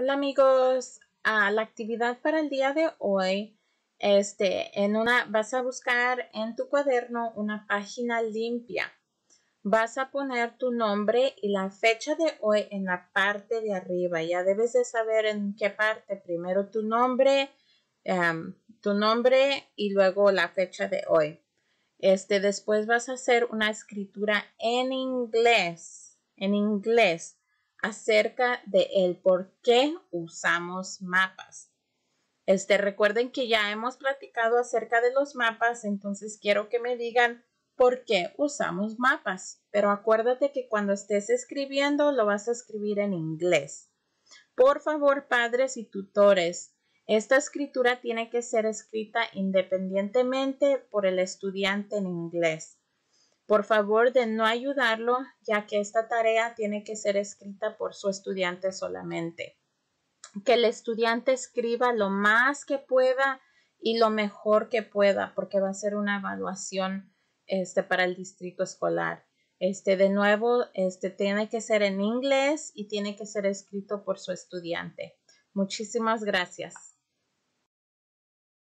Hola amigos, a ah, la actividad para el día de hoy, este, en una, vas a buscar en tu cuaderno una página limpia. Vas a poner tu nombre y la fecha de hoy en la parte de arriba. Ya debes de saber en qué parte. Primero tu nombre, em, tu nombre y luego la fecha de hoy. Este, después vas a hacer una escritura en inglés, en inglés acerca de el por qué usamos mapas. Este, recuerden que ya hemos platicado acerca de los mapas, entonces quiero que me digan por qué usamos mapas. Pero acuérdate que cuando estés escribiendo lo vas a escribir en inglés. Por favor, padres y tutores, esta escritura tiene que ser escrita independientemente por el estudiante en inglés por favor de no ayudarlo, ya que esta tarea tiene que ser escrita por su estudiante solamente. Que el estudiante escriba lo más que pueda y lo mejor que pueda, porque va a ser una evaluación este, para el distrito escolar. Este, de nuevo, este tiene que ser en inglés y tiene que ser escrito por su estudiante. Muchísimas gracias.